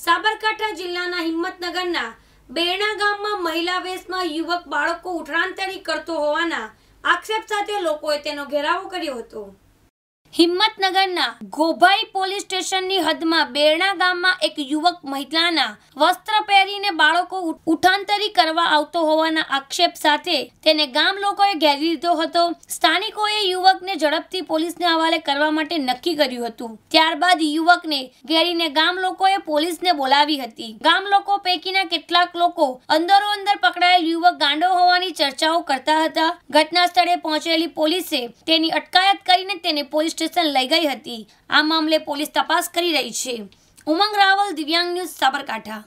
સાબરકાંઠા જિલ્લાના હિંમતનગરના બેણા ગામમાં મહિલા વેશમાં યુવક બાળકો ઉઠરાંતરી કરતો હોવાના આક્ષેપ સાથે લોકોએ તેનો ઘેરાવો કર્યો હતો હિમતનગરના ગોભાઈ પોલીસ સ્ટેશનની હદમાં બેરણા ગામમાં એક યુવક મહિલાના વસ્ત્ર પહેરીને બાળકો ઉઠાંતરી કરવા આવતો હોવાના આક્ષેપ સાથે તેને ગામ લોકોએ ઘેરી લીધો હતો સ્થાનિકોએ યુવકને ઝડપતી પોલીસને حوالے કરવા માટે નક્કી કર્યું હતું ત્યારબાદ યુવકને ઘેરીને ગામ લોકોએ પોલીસને બોલાવી હતી ગામ લોકો પૈકીના કેટલાક લોકો અંદર ઓંદર પકડાયેલ યુવક ગાંડો હોવાની ચર્ચાઓ કરતા હતા ઘટનાસ્થળે પહોંચેલી પોલીસે તેની અટકાયત કરીને તેને પોલીસ સ્ટેશન લઈ ગઈ હતી આ મામલે પોલીસ તપાસ કરી રહી છે ઉમંગ રાવલ દિવ્યાંગ ન્યૂઝ સાબરકાંઠા